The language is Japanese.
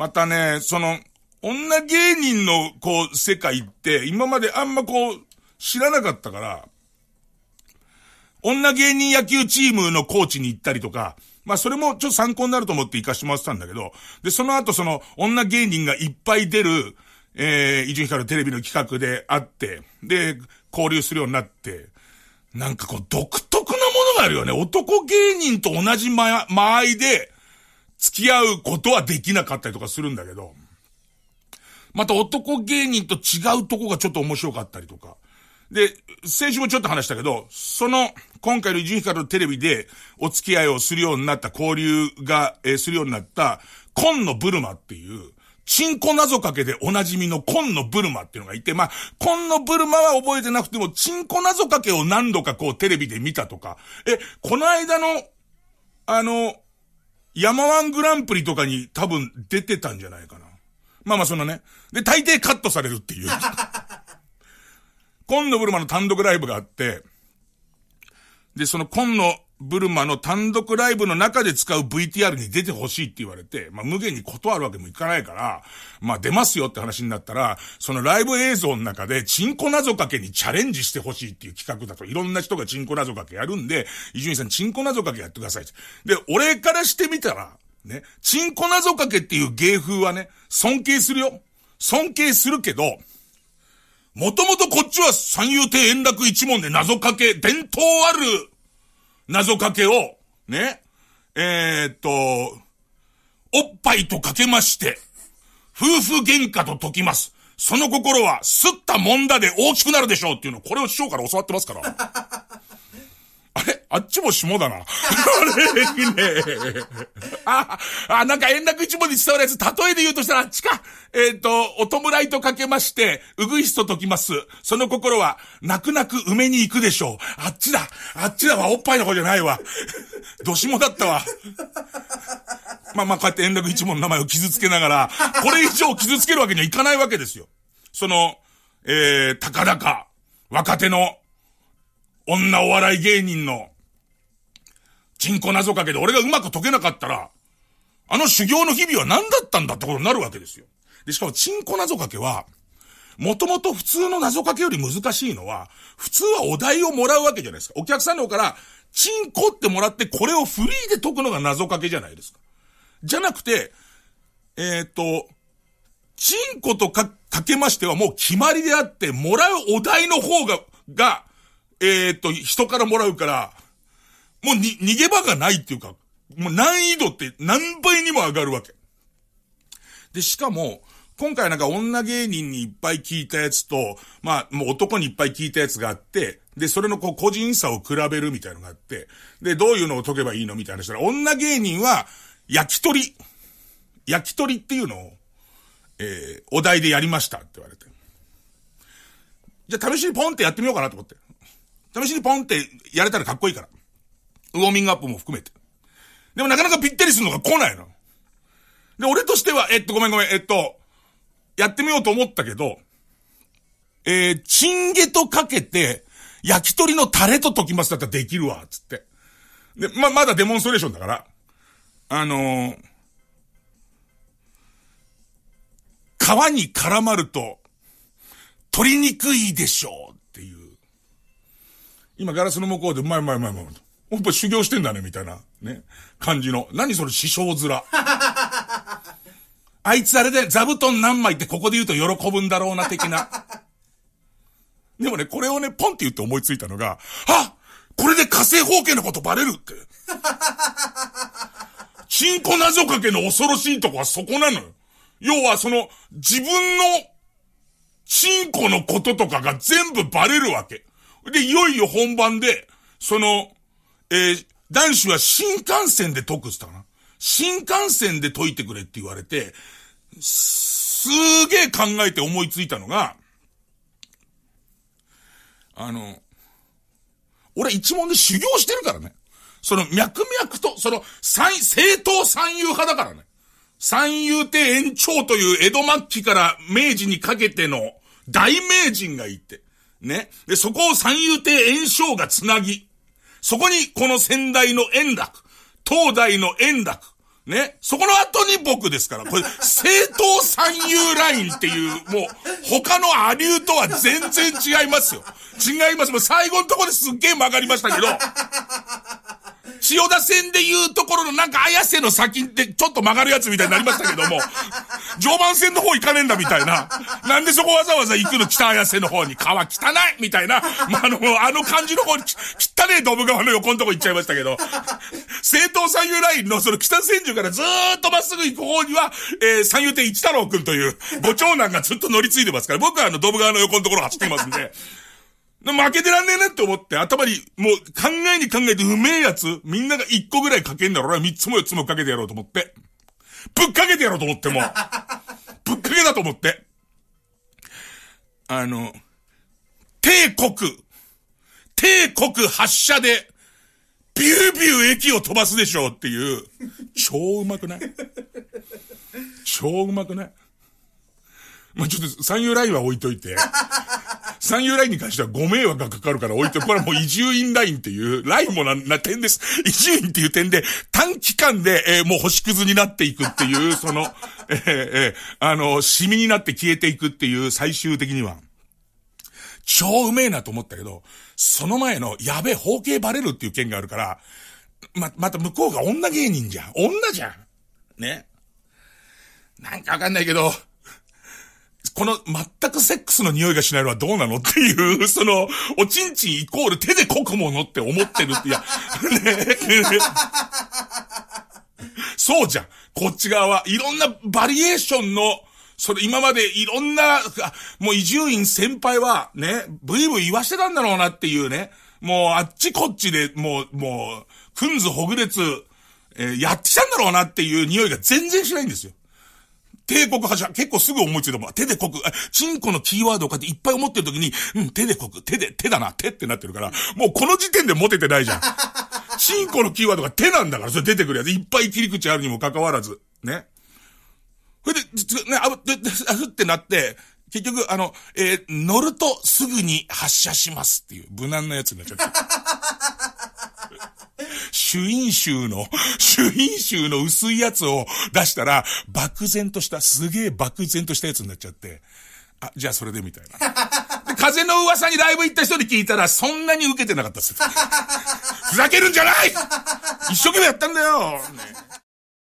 またね、その、女芸人の、こう、世界って、今まであんまこう、知らなかったから、女芸人野球チームのコーチに行ったりとか、まあそれもちょっと参考になると思って行かしてもらってたんだけど、で、その後その女芸人がいっぱい出る、えー、伊集院光テレビの企画であって、で、交流するようになって、なんかこう独特なものがあるよね。男芸人と同じ間合いで、付き合うことはできなかったりとかするんだけど、また男芸人と違うとこがちょっと面白かったりとか。で、先週もちょっと話したけど、その、今回の伊集院光のテレビでお付き合いをするようになった、交流が、えー、するようになった、紺のブルマっていう、チンコ謎かけでおなじみの紺のブルマっていうのがいて、まあ、紺のブルマは覚えてなくても、チンコ謎かけを何度かこうテレビで見たとか、え、この間の、あの、山ワングランプリとかに多分出てたんじゃないかな。まあまあそのね。で、大抵カットされるっていう。今度ブルマの単独ライブがあって、で、その今度、ブルマの単独ライブの中で使う VTR に出てほしいって言われて、まあ、無限に断るわけもいかないから、まあ、出ますよって話になったら、そのライブ映像の中で、チンコ謎かけにチャレンジしてほしいっていう企画だと、いろんな人がチンコ謎かけやるんで、伊集院さんチンコ謎かけやってくださいって。で、俺からしてみたら、ね、チンコ謎かけっていう芸風はね、尊敬するよ。尊敬するけど、もともとこっちは三遊亭円楽一門で謎かけ、伝統ある謎かけを、ね、えー、っと、おっぱいとかけまして、夫婦喧嘩と解きます。その心は、すったもんだで大きくなるでしょうっていうの、これを師匠から教わってますから。あれあっちも下だな。あれいいね。あ、あ、なんか円楽一文に伝わるやつ、例えで言うとしたらあっちか。えっ、ー、と、お弔いとかけまして、うぐいすと解きます。その心は、泣く泣く梅に行くでしょう。あっちだ。あっちだわ。おっぱいの方じゃないわ。どしもだったわ。まあまあ、こうやって円楽一門の名前を傷つけながら、これ以上傷つけるわけにはいかないわけですよ。その、えー、たかだか、若手の、女お笑い芸人の、チンコ謎かけで俺がうまく解けなかったら、あの修行の日々は何だったんだってことになるわけですよ。で、しかもチンコ謎かけは、もともと普通の謎かけより難しいのは、普通はお題をもらうわけじゃないですか。お客さんの方から、チンコってもらってこれをフリーで解くのが謎かけじゃないですか。じゃなくて、えー、っと、チンコとか、かけましてはもう決まりであって、もらうお題の方が、が、えー、と、人からもらうから、もうに、逃げ場がないっていうか、もう難易度って何倍にも上がるわけ。で、しかも、今回なんか女芸人にいっぱい聞いたやつと、まあ、もう男にいっぱい聞いたやつがあって、で、それのこう個人差を比べるみたいのがあって、で、どういうのを解けばいいのみたいなしたら、女芸人は、焼き鳥。焼き鳥っていうのを、えー、お題でやりましたって言われて。じゃあ試しにポンってやってみようかなと思って。試しにポンってやれたらかっこいいから。ウォーミングアップも含めて。でもなかなかぴったりするのが来ないの。で、俺としては、えっと、ごめんごめん、えっと、やってみようと思ったけど、えー、チンゲとかけて、焼き鳥のタレと溶きますだったらできるわ、つって。で、ま、まだデモンストレーションだから。あのー、皮に絡まると、取りにくいでしょうっていう。今ガラスの向こうでうまいうまいうまいうまい。やっぱ修行してんだね、みたいな、ね、感じの。何それ、師匠面。あいつあれで座布団何枚ってここで言うと喜ぶんだろうな、的な。でもね、これをね、ポンって言って思いついたのが、あこれで火星方形のことバレるって。チンコ謎かけの恐ろしいとこはそこなのよ。要はその、自分の、チンコのこととかが全部バレるわけ。で、いよいよ本番で、その、えー、男子は新幹線で解くっつったかな。新幹線で解いてくれって言われて、すーげえ考えて思いついたのが、あの、俺一問で修行してるからね。その脈々と、その、三、正当三遊派だからね。三遊亭延長という江戸末期から明治にかけての大名人がいて。ね。で、そこを三遊亭炎章がつなぎ、そこにこの先代の円楽、東大の円楽、ね。そこの後に僕ですから、これ、正当三遊ラインっていう、もう、他のアリューとは全然違いますよ。違います。もう最後のとこですっげえ曲がりましたけど、千代田線で言うところのなんか綾瀬の先ってちょっと曲がるやつみたいになりましたけども、常磐線の方行かねえんだみたいな。なんでそこわざわざ行くの北綾瀬の方に川汚いみたいな。まあ、あの、あの感じの方に、汚ねえドブ川の横のとこ行っちゃいましたけど。正当三遊ラインのその北千住からずーっとまっすぐ行く方には、えー、三遊亭一太郎くんというご長男がずっと乗り継いでますから、僕はあのドブ川の横のところ走ってますんで。負けてらんねえなって思って、頭に、もう考えに考えてうめえやつ、みんなが一個ぐらいかけんだろうな、三つも四つもかけてやろうと思って。ぶっかけてやろうと思っても。ぶっかけだと思って。あの、帝国、帝国発射で、ビュービュー駅を飛ばすでしょうっていう、超うまくない超うまくないまあ、ちょっと三遊ラインは置いといて。三遊ラインに関してはご迷惑がかかるから置いて、これはもう移住院ラインっていう、ラインもな、な点です。移住院っていう点で、短期間で、えー、もう星屑になっていくっていう、その、えー、えー、あの、シミになって消えていくっていう、最終的には。超うめえなと思ったけど、その前の、やべえ、包茎バレるっていう件があるから、ま、また向こうが女芸人じゃん。女じゃん。ね。なんかわかんないけど、この全くセックスの匂いがしないのはどうなのっていう、その、おちんちんイコール手でこくものって思ってるって、いや、ね、そうじゃん。こっち側はいろんなバリエーションの、それ今までいろんな、もう移住院先輩はね、ブイブイ言わしてたんだろうなっていうね、もうあっちこっちでもう、もう、くんずほぐれつ、えー、やってきたんだろうなっていう匂いが全然しないんですよ。帝国覇者。ゃ、結構すぐ思いついたもん。手でこく、チンコのキーワードを買っていっぱい思ってる時に、うん、手でこく、手で、手だな、手ってなってるから、もうこの時点でモテてないじゃん。チンコのキーワードが手なんだから、それ出てくるやつ。いっぱい切り口あるにもかかわらず。ね。それで、ね、あぶ、で、あぶってなって、結局、あの、えー、乗るとすぐに発射しますっていう無難なやつになっちゃった。主因集の、主因集の薄いやつを出したら、漠然とした、すげえ漠然としたやつになっちゃって、あ、じゃあそれでみたいな。風の噂にライブ行った人に聞いたら、そんなに受けてなかったっす。ふざけるんじゃない一生懸命やったんだよ、ね